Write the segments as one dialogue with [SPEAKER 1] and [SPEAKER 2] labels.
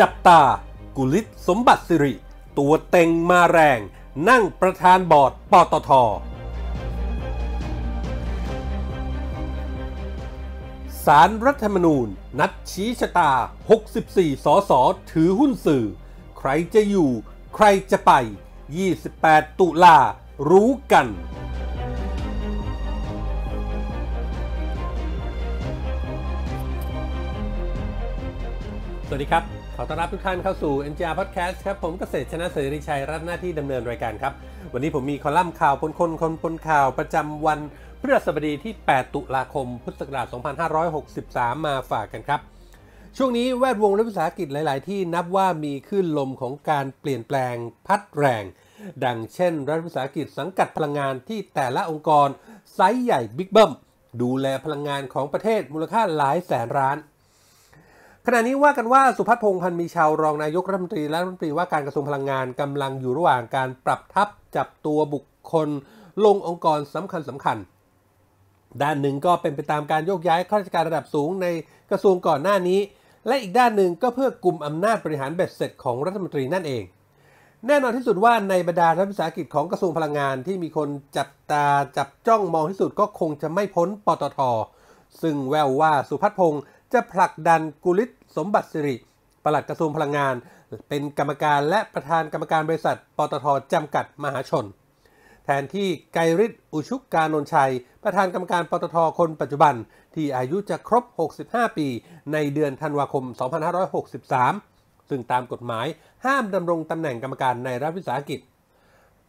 [SPEAKER 1] จับตากุลิศสมบัติสิริ ตัวเต็งมาแรง นั่งประธานบอร์ดปตทสารรัฐธรรมนูญนัดชี้ชะตา 64สสถือหุ้นสื่อ ใครจะอยู่ ใครจะไป 28 ตุลา รู้กัน สวัสดีครับขอต้อนรับทุกท่านเข้าสู่ NGR Podcast ครับ ผมเกษตรชนะเสรีชัยรับหน้าที่ดำเนินรายการครับ วันนี้ผมมีคอลัมน์ข่าวปนคนคนปนข่าวประจำวันพฤหัสบดีที่ 8 ตุลาคม พุทธศักราช 2563 มาฝากกันครับ ช่วงนี้แวดวงและวิสาหกิจหลาย ๆ ที่นับว่ามีคลื่นลมของการเปลี่ยนแปลงพัดแรง ดังเช่นรัฐวิสาหกิจสังกัดพลังงานที่แต่ละองค์กรไซส์ใหญ่บิ๊กเบิ้มดูแลพลังงานของประเทศมูลค่าหลายแสนล้านขณะนี้ว่ากันว่าสุพัฒพงพันธ์มีชาวรองนายกรัฐมนตรีและรัฐมนตรี ว่าการกระทรวงพลังงานกำลังอยู่ระหว่างการปรับทับจับตัวบุคคลลงองค์กรสำคัญสำคัญ ด้านหนึ่งก็เป็นไปตามการโยกย้ายข้าราชการระดับสูงในกระทรวงก่อนหน้านี้ และอีกด้านหนึ่งก็เพื่อกลุ่มอำนาจบริหารเบ็ดเสร็จของรัฐมนตรีนั่นเอง แน่นอนที่สุดว่าในบรรดารัฐวิสาหกิจของกระทรวงพลังงานที่มีคนจับตาจับจ้องมองที่สุดก็คงจะไม่พ้นปตทซึ่งแววว่าสุพัฒพงษ์จะผลักดันกุลิตสมบัติสิริ ปลัดกระทรวงพลังงาน เป็นกรรมการและประธานกรรมการบริษัทปตทจำกัดมหาชน แทนที่ไกริศอุชุกการนนชัย ประธานกรรมการปตทคนปัจจุบัน ที่อายุจะครบ 65 ปี ในเดือนธันวาคม 2563 ซึ่งตามกฎหมายห้ามดำรงตำแหน่งกรรมการในรัฐวิสาหกิจ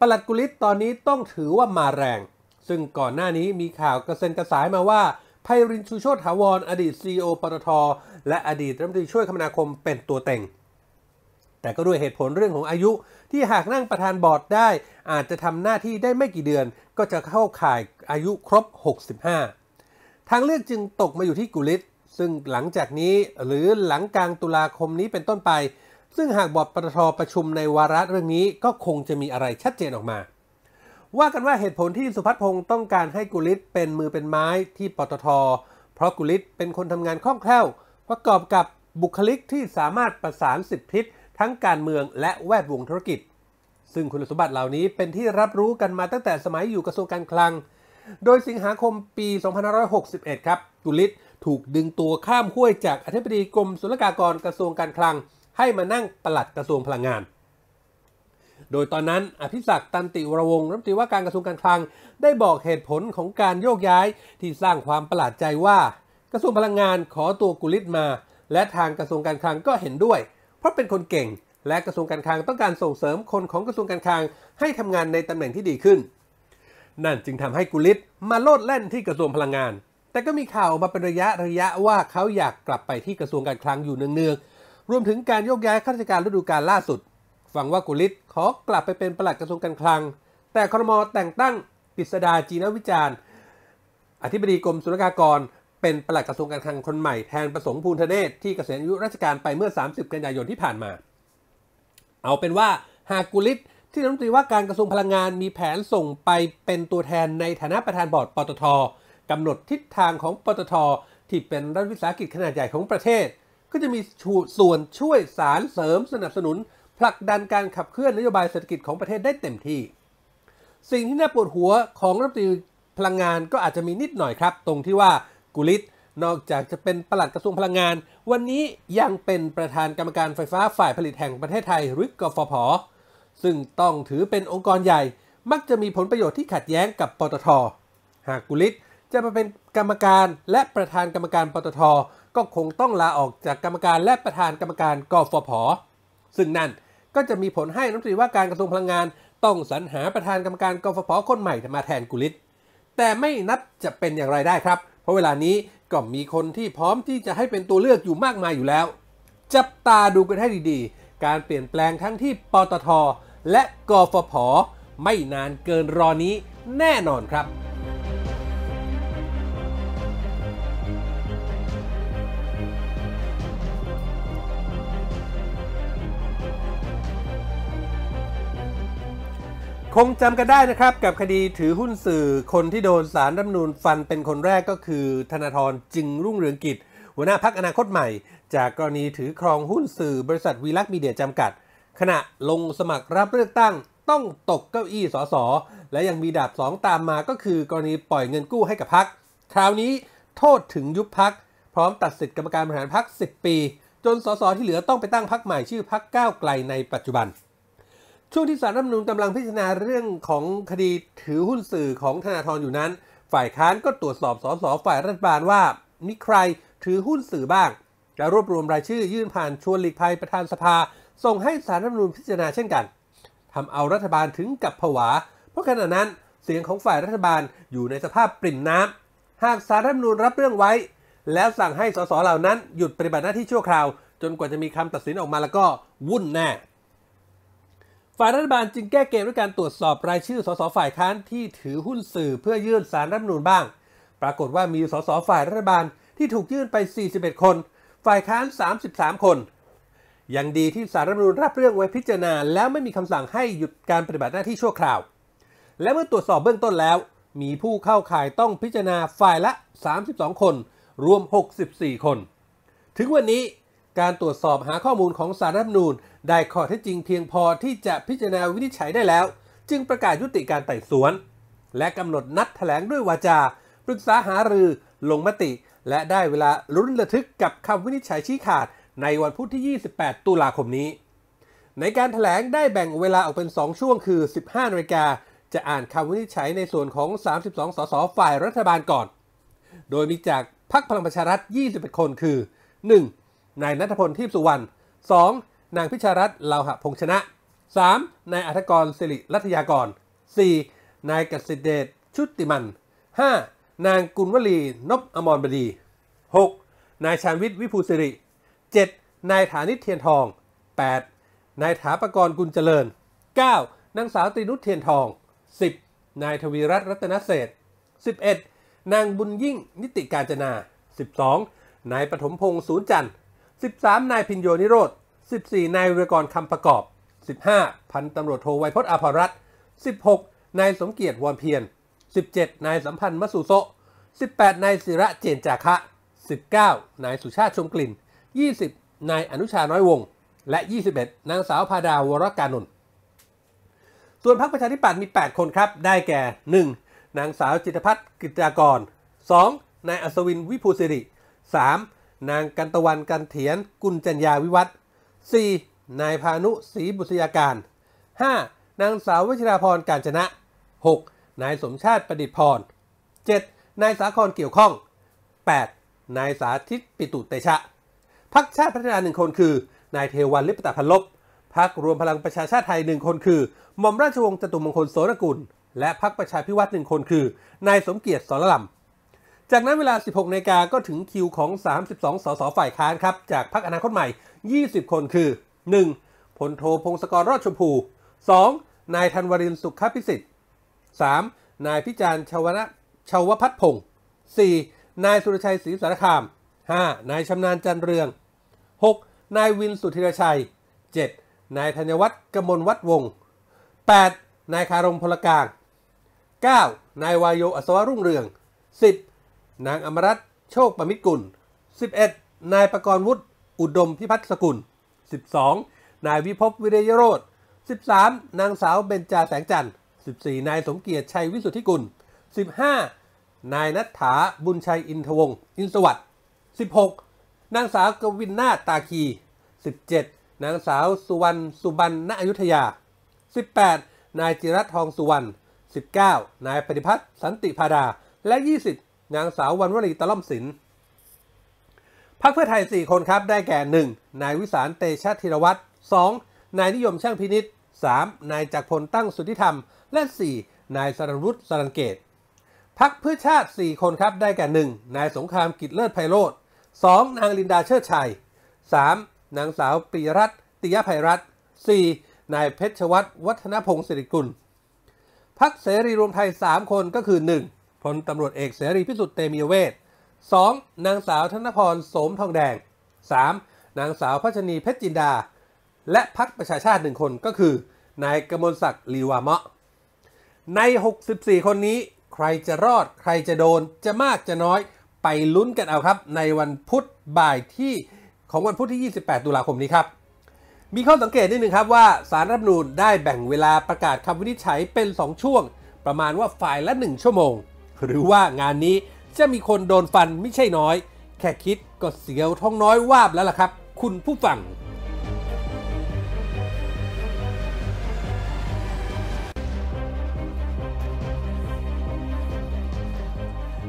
[SPEAKER 1] ปลัดกุลิตตอนนี้ต้องถือว่ามาแรง ซึ่งก่อนหน้านี้มีข่าวกระเซ็นกระสายมาว่าไพรินชูโชตถาวรออดีตซีอปตทและอดีตรัฐมนตรีช่วยคมนาคมเป็นตัวเต็งแต่ก็ด้วยเหตุผลเรื่องของอายุที่หากนั่งประธานบอร์ดได้ อาจจะทำหน้าที่ได้ไม่กี่เดือน ก็จะเข้าข่ายอายุครบ 65 ทางเลือกจึงตกมาอยู่ที่กุลิตซึ่งหลังจากนี้หรือหลังกลางตุลาคมนี้เป็นต้นไป ซึ่งหากบอร์ดปตทประชุมในวาระเรื่องนี้ ก็คงจะมีอะไรชัดเจนออกมาว่ากันว่าเหตุผลที่สุพัฒพงศ์ต้องการให้กุลิศเป็นมือเป็นไม้ที่ปตท เพราะกุลิศเป็นคนทำงานคล่องแคล่ว ประกอบกับบุคลิกที่สามารถประสานสิทธิทั้งการเมืองและแวดวงธุรกิจ ซึ่งคุณสมบัติเหล่านี้เป็นที่รับรู้กันมาตั้งแต่สมัยอยู่กระทรวงการคลัง โดยสิงหาคมปี 2561 ครับ กุลิศถูกดึงตัวข้ามห้วยจากอธิบดีกรมศุลกากรกระทรวงการคลัง ให้มานั่งปลัดกระทรวงพลังงานโดยตอนนั้นอภิศักตันติวรวงรัฐมนตรีว่าการกระทรวงการคลัง ได้บอกเหตุผลของการโยกย้ายที่สร้างความประหลาดใจว่า กระทรวงพลังงานขอตัวกุลิตมา และทางกระทรวงการคลังก็เห็นด้วย เพราะเป็นคนเก่งและกระทรวงการคลังต้องการส่งเสริมคนของกระทรวงการคลังให้ทำงานในตำแหน่งที่ดีขึ้น นั่นจึงทำให้กุลิตมาโลดแล่นที่กระทรวงพลังงาน แต่ก็มีข่าวออกมาเป็นระยะระยะว่าเขาอยากกลับไปที่กระทรวงการคลังอยู่เนืองๆรวมถึงการโยกย้ายข้าราชการฤดูกาลล่าสุดหวังว่ากุลิศขอกลับไปเป็นประหลัดกระทรวงการคลัง แต่ครมแต่งตั้งปิสดาจีนวิจารณ์อธิบดีกรมศุลกากรเป็นประหลัดกระทรวงการคลังคนใหม่แทนประสงค์ภูนทเนศที่เกษียณอายุราชการไปเมื่อ 30กันยายนที่ผ่านมา เอาเป็นว่าหากกุลิศที่รัฐมนตรีว่าการกระทรวงพลังงานมีแผนส่งไปเป็นตัวแทนในฐานะประธานบอร์ดปตทกำหนดทิศทางของปตท ที่เป็นรัฐวิสาหกิจขนาดใหญ่ของประเทศ ก็จะมีส่วนช่วยสารเสริมสนับสนุนผลักดันการขับเคลื่อนนโยบายเศรษฐกิจของประเทศได้เต็มที่ สิ่งที่น่าปวดหัวของรัฐมนตรีพลังงานก็อาจจะมีนิดหน่อยครับ ตรงที่ว่ากุลิตนอกจากจะเป็นประหลัดกระทรวงพลังงาน วันนี้ยังเป็นประธานกรรมการไฟฟ้าฝ่ายผลิตแห่งประเทศไทยหรือกฟผซึ่งต้องถือเป็นองค์กรใหญ่มักจะมีผลประโยชน์ที่ขัดแย้งกับปตท หากกุลิตจะมาเป็นกรรมการและประธานกรรมการปตท ก็คงต้องลาออกจากกรรมการและประธานกรรมการกฟผซึ่งนั่นก็จะมีผลให้รัฐมนตรีว่าการกระทรวงพลังงานต้องสรรหาประธานกรรมการกฟผคนใหม่มาแทนกุลิศแต่ไม่นับจะเป็นอย่างไรได้ครับ เพราะเวลานี้ก็มีคนที่พร้อมที่จะให้เป็นตัวเลือกอยู่มากมายอยู่แล้ว จับตาดูกันให้ดีๆ การเปลี่ยนแปลงทั้งที่ปตทและกฟผไม่นานเกินรอนี้ แน่นอนครับคงจำกันได้นะครับกับคดีถือหุ้นสื่อคนที่โดนสารรัฐนูลฟันเป็นคนแรกก็คือ ธนาธรจึงรุ่งเรืองกิจ หัวหน้าพักอนาคตใหม่ จากกรณีถือครองหุ้นสื่อบริษัทวีลักษ์มีเดียจำกัด ขณะลงสมัครรับเลือกตั้งต้องตกเก้าอี้สสและยังมีดาบสองตามมาก็คือกรณีปล่อยเงินกู้ให้กับพักคราวนี้โทษถึงยุบพักพร้อมตัดสิทธิกรรมการบริหารพัก10 ปี จนสสที่เหลือต้องไปตั้งพักใหม่ชื่อพักก้าวไกลในปัจจุบันช่วงที่สารรัฐมนูนกำลังพิจารณาเรื่องของคดีถือหุ้นสื่อของธนาธรอยู่นั้น ฝ่ายค้านก็ตรวจสอบสสฝ่ายรัฐบาลว่ามีใครถือหุ้นสื่อบ้างและรวบรวมรายชื่อยื่นผ่านชวนหลีกภัยประธานสภาส่งให้สารรัฐมนูนพิจารณาเช่นกันทำเอารัฐบาลถึงกับผวาเพราะขณะนั้นเสียงของฝ่ายรัฐบาลอยู่ในสภาพปริ่มน้ำหากสารรัฐมนูญรับเรื่องไว้ แล้วสั่งให้สสเหล่านั้นหยุดปฏิบัติหน้าที่ชั่วคราวจนกว่าจะมีคำตัดสินออกมาแล้วก็วุ่นแน่ฝ่ายรัฐบาลจึงแก้เกมด้วยการตรวจสอบรายชื่อสสฝ่ายค้านที่ถือหุ้นสื่อเพื่อยื่นสารรัฐมนูลบ้าง ปรากฏว่ามีสสฝ่ายรัฐบาลที่ถูกยื่นไป 41 คน ฝ่ายค้าน 33 คนยังดีที่สารรัฐมนูลรับเรื่องไว้พิจารณา แล้วไม่มีคำสั่งให้หยุดการปฏิบัติหน้าที่ชั่วคราว และเมื่อตรวจสอบเบื้องต้นแล้ว มีผู้เข้าข่ายต้องพิจารณาฝ่ายละ 32 คน รวม 64 คน ถึงวันนี้การตรวจสอบหาข้อมูลของสารรัฐมนูลได้ข้อเท็จจริงเพียงพอที่จะพิจารณาวินิจฉัยได้แล้ว จึงประกาศยุติการไต่สวน และกำหนดนัดแถลงด้วยวาจา ปรึกษาหารือ ลงมติ และได้เวลาลุ้นระทึกกับคำวินิจฉัยชี้ขาดในวันพุธที่ 28 ตุลาคมนี้ ในการถแถลงได้แบ่งเวลาออกเป็น 2 ช่วงคือ 15นาฬิกา จะอ่านคำวินิจฉัยในส่วนของ 32สสฝ่ายรัฐบาลก่อน โดยมีจากพักพลังประชารัฐ21 คน คือ 1. นายนัทพลทิพสุวรรณ 2. นางพิชารัตน์ลาหะพงชนะ 3. นายอัธกรสิริรัตยากร 4. นายกสิเดช ชุติมัน 5. นางกุลวลีนบอมรบดี 6. นายชานวิทย์วิภูสิริ 7. นายฐานิเทียนทอง 8. นายถาปกรกุลเจริญ 9. นางสาวตรีนุชเทียนทอง 10. นายทวีรัตน์รัตนเศษ 11. นางบุญยิ่งนิติการจนา 12. นายปฐมพงศ์ศูนย์จันทร์ 13. นายพินโยนิโรธ14นายวิรกรคำประกอบ 15 พันตำรวจโทไวยพจน์อภรัต16นายสมเกียรติวอนเพียร 17นายสัมพันธ์มัสุโซ18นายศิระเจนจาคะ 19 นายสุชาติชมกลิ่น 20นายอนุชาน้อยวงและ 21 นางสาวพาดาวรกานนท์ส่วนพรรคประชาธิปัตย์มี 8 คนครับ ได้แก่ 1. นางสาวจิตพัฒน์กิจากร 2. นายอัศวินวิภูสิริ 3. นางกันตะวันกันเถียนกุลจัญญาวิวัฒน์ 4. นายพานุศรีบุษยาการ 5. นางสาววชิราพรการชนะ 6. นายสมชาติประดิษฐ์พร 7. นายสาครเกี่ยวข้อง 8. นายสาธิตปิตุเตชะ พักชาติพัฒนาหนึ่งคนคือ นายเทวันลิปตาพันลบ พักรวมพลังประชาชาติไทยหนึ่งคนคือ หม่อมราชวงศ์จตุมงคลโสนกุล และพักประชาพิวัตรหนึ่งคนคือ นายสมเกียรติสรลำจากนั้นเวลา 16นาฬิกาก็ถึงคิวของ 32สสฝ่ายค้านครับ จากพรรคอนาคตใหม่ 20 คนคือ 1. พลโทพงศกรรอดชมพู 2. นายธันวรินสุขพิสิทธิ์ 3. นายพิจารณ์ชาวนะชาวพัฒพงศ์ 4. นายสุรชัยศรีสารคาม 5. นายชำนาญจันเรือง 6. นายวินสุธิรชัย 7. นายธัญวัฒน์กมลวัฒวงศ์ 8. นายคารมพลกลาง 9. นายวายโยอัศวรุ่งเรือง 10. นางอมรัตโชคประมิตรกุล 11. นายประกรณ์วุฒิ อุดมพิพัฒน์สกุล 12. นายวิภพวิเรยโรธ 13. นางสาวเบญจาแสงจันทร์ 14. นายสมเกียรติชัยวิสุทธิกุล 15. นายนัฐธาบุญชัยอินทวงศ์อินสวัสดิ์ 16. นางสาวกวินนาตาคี 17. นางสาวสุวรรณสุบรรณณอยุธยา 18. นายจิรัตทองสุวรรณ 19. นายปฏิพัฒน์สันติพาดา และ 20นางสาววันวลีตะล่อมศิลป์พักเพื่อไทย 4 คนครับ ได้แก่ 1. นายวิสารเตชะธีรวัตร 2. นายนิยมช่างพินิษ 3. นายจักรพลตั้งสุทธิธรรม และ 4. นายสรรุตสรังเกต พักเพื่อชาติ 4 คนครับ ได้แก่ 1. นายสงครามกิจเลิศไพโรธ 2. นางลินดาเชิดชัย 3. นางสาวปีรัตติยภัยรัตน์ 4. นายเพชรวัตรวัฒนพงศ์สิริกุล พักเสรีรวมไทย 3 คนก็คือ 1พลตำรวจเอกเสรีพิสุทธิ์เตมีเวศ 2. นางสาวธนพรสมทองแดง 3. นางสาวพัชนีเพชรจินดา และพักประชาชาติหนึ่งคนก็คือ นายกมลศักดิ์ลีวามะ ใน 64 คนนี้ใครจะรอดใครจะโดนจะมากจะน้อยไปลุ้นกันเอาครับ ในวันพุธบ่ายที่ของวันพุธที่ 28 ตุลาคมนี้ครับ มีข้อสังเกตนิดนึงครับว่าสารรัฐมนูญได้แบ่งเวลาประกาศคำวินิจฉัยเป็น2ช่วง ประมาณว่าฝ่ายละ 1 ชั่วโมงหรือว่างานนี้จะมีคนโดนฟันไม่ใช่น้อย แค่คิดก็เสียวท้องน้อยวาบแล้วล่ะครับ คุณผู้ฟัง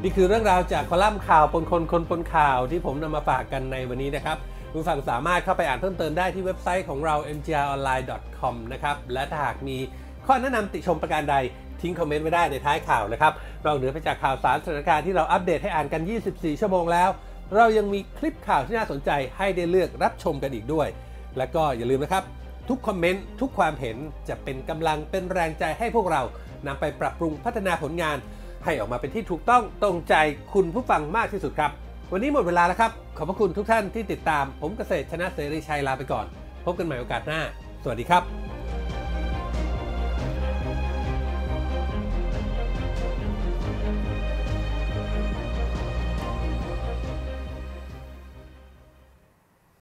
[SPEAKER 1] นี่คือเรื่องราวจากคอลัมน์ข่าวปนคนคนปนข่าวที่ผมนำมาฝากกันในวันนี้นะครับคุณฟังสามารถเข้าไปอ่านเพิ่มเติมได้ที่เว็บไซต์ของเรา mgronline.com นะครับและถ้าหากมีข้อแนะนำติชมประการใดทิ้งคอมเมนต์ไว้ได้ในท้ายข่าวนะครับนอกเหนือไปจากข่าวสารสถานการณ์ที่เราอัปเดตให้อ่านกัน 24 ชั่วโมงแล้วเรายังมีคลิปข่าวที่น่าสนใจให้ได้เลือกรับชมกันอีกด้วย และก็อย่าลืมนะครับ ทุกคอมเมนต์ทุกความเห็นจะเป็นกำลังเป็นแรงใจให้พวกเรานำไปปรับปรุงพัฒนาผลงาน ให้ออกมาเป็นที่ถูกต้องตรงใจคุณผู้ฟังมากที่สุดครับวันนี้หมดเวลาแล้วครับขอบพระคุณทุกท่านที่ติดตามผมเกษตรชนะเสรีชัยลาไปก่อน พบกันใหม่โอกาสหน้าสวัสดีครับ